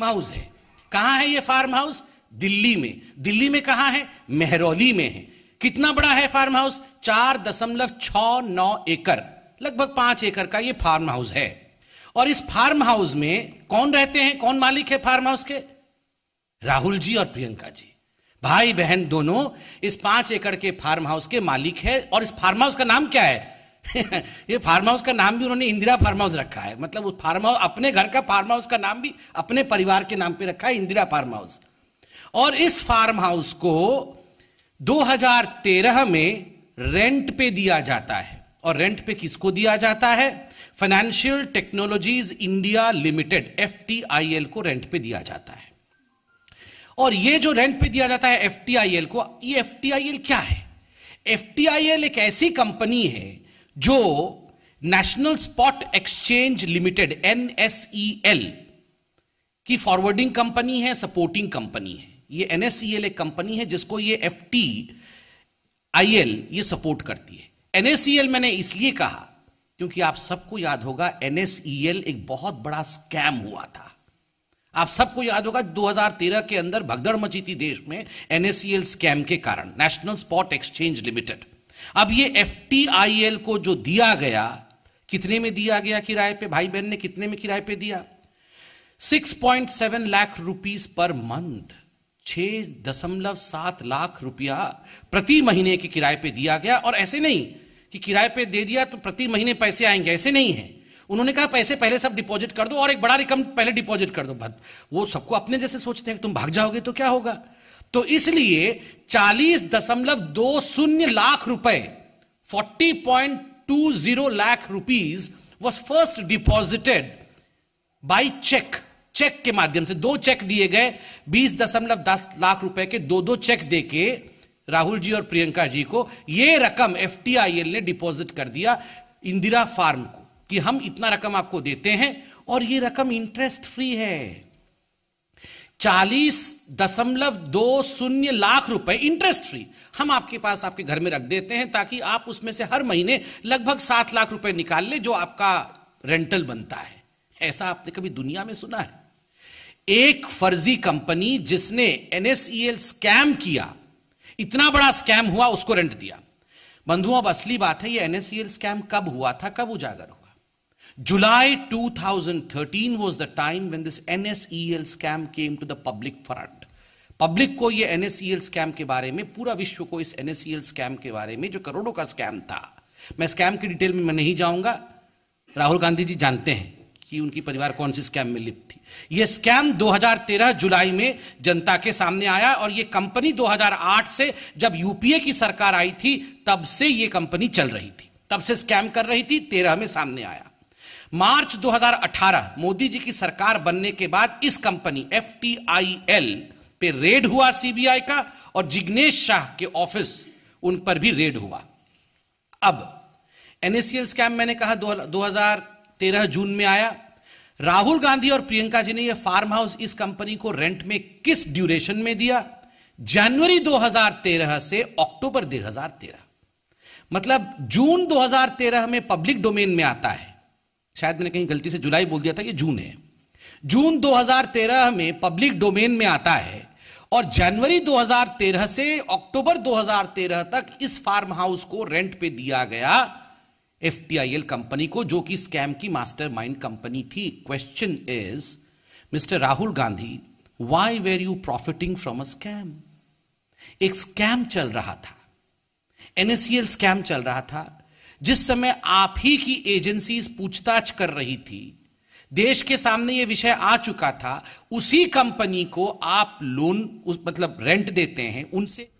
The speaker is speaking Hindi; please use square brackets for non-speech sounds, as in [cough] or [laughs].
फार्म हाउस है कहां है ये फार्म हाउस दिल्ली में दिल्ली में कहां है मेहरौली में है कितना बड़ा है फार्म हाउस चार दशमलव छ नौ एकड़ लगभग पांच एकड़ का ये फार्म हाउस है और इस फार्म हाउस में कौन रहते हैं कौन मालिक है फार्म हाउस के राहुल जी और प्रियंका जी भाई बहन दोनों इस पांच एकड़ के फार्म हाउस के मालिक है और इस फार्म हाउस का नाम क्या है [laughs] ये फार्म हाउस का नाम भी उन्होंने इंदिरा फार्म हाउस रखा है मतलब उस फार्म हाउस अपने घर का फार्म हाउस का नाम भी अपने परिवार के नाम पे रखा है इंदिरा फार्म हाउस और इस फार्म हाउस को 2013 में रेंट पे दिया जाता है और रेंट पे किसको दिया जाता है financial technologies India limited F को रेंट पे दिया जाता है और ये जो रेंट पे दिया जाता है एफ को ये एफ क्या है एफ एक ऐसी कंपनी है जो national spot exchange limited NSEL की फॉरवर्डिंग कंपनी है सपोर्टिंग कंपनी है ये एनएसईएल e एक कंपनी है जिसको ये एफ टी आई एल ये सपोर्ट करती है एनएसईएल e मैंने इसलिए कहा क्योंकि आप सबको याद होगा एनएसईएल e एक बहुत बड़ा स्कैम हुआ था आप सबको याद होगा 2013 के अंदर भगदड़ मची थी देश में एनएसईएल स्कैम के कारण नेशनल स्पॉट एक्सचेंज लिमिटेड अब ये एफ को जो दिया गया कितने में दिया गया किराए पे भाई बहन ने कितने में किराए पे दिया 6.7 लाख रुपीस पर मंथ छह दशमलव सात लाख रुपया प्रति महीने के किराए पे दिया गया और ऐसे नहीं कि किराए पे दे दिया तो प्रति महीने पैसे आएंगे ऐसे नहीं है उन्होंने कहा पैसे पहले सब डिपॉजिट कर दो और एक बड़ा रकम पहले डिपॉजिट कर दो वो सबको अपने जैसे सोचते हैं तुम भाग जाओगे तो क्या होगा तो इसलिए चालीस दशमलव दो शून्य लाख रुपए forty point two zero lakh rupees was first deposited by cheque cheque के माध्यम से दो चेक दिए गए बीस दशमलव दस लाख रुपए के दो दो चेक देके राहुल जी और प्रियंका जी को यह रकम एफ ने डिपॉजिट कर दिया इंदिरा फार्म को कि हम इतना रकम आपको देते हैं और ये रकम इंटरेस्ट फ्री है चालीस दशमलव दो शून्य लाख रुपए इंटरेस्ट फ्री हम आपके पास आपके घर में रख देते हैं ताकि आप उसमें से हर महीने लगभग सात लाख रुपए निकाल ले जो आपका रेंटल बनता है ऐसा आपने कभी दुनिया में सुना है एक फर्जी कंपनी जिसने एनएसईएल स्कैम e किया इतना बड़ा स्कैम हुआ उसको रेंट दिया बंधुओं अब असली बात है ये एनएसईएल स्कैम e कब हुआ था कब उजागर हुआ July 2013 was the time when this NSEL scam came to the public front. Public को ये NSEL स्कैम के बारे में पूरा विश्व को इस NSEL स्कैम के बारे में जो करोड़ों का स्कैम था मैं स्कैम की डिटेल में मैं नहीं जाऊंगा राहुल गांधी जी जानते हैं कि उनकी परिवार कौन सी स्कैम में लिप्त थी यह स्कैम 2013 जुलाई में जनता के सामने आया और यह कंपनी 2008 से जब यूपीए की सरकार आई थी तब से यह कंपनी चल रही थी तब से स्कैम कर रही थी तेरह में सामने आया मार्च 2018 मोदी जी की सरकार बनने के बाद इस कंपनी एफ पे रेड हुआ सीबीआई का और जिग्नेश शाह के ऑफिस उन पर भी रेड हुआ अब एनएसएल स्कैम मैंने कहा 2013 जून में आया राहुल गांधी और प्रियंका जी ने यह फार्म हाउस इस कंपनी को रेंट में किस ड्यूरेशन में दिया जनवरी 2013 से अक्टूबर 2013 मतलब जून 2013 में पब्लिक डोमेन में आता है शायद मैंने कहीं गलती से जुलाई बोल दिया था ये जून है जून 2013 में पब्लिक डोमेन में आता है और जनवरी 2013 से अक्टूबर 2013 तक इस फार्म हाउस को रेंट पे दिया गया एफ कंपनी को जो कि स्कैम की मास्टरमाइंड कंपनी थी question is mister Rahul Gandhi why were you profiting from a scam एक स्कैम चल रहा था एनएससीएल स्कैम चल रहा था जिस समय आप ही की एजेंसीज पूछताछ कर रही थी देश के सामने यह विषय आ चुका था उसी कंपनी को आप लोन उस मतलब रेंट देते हैं उनसे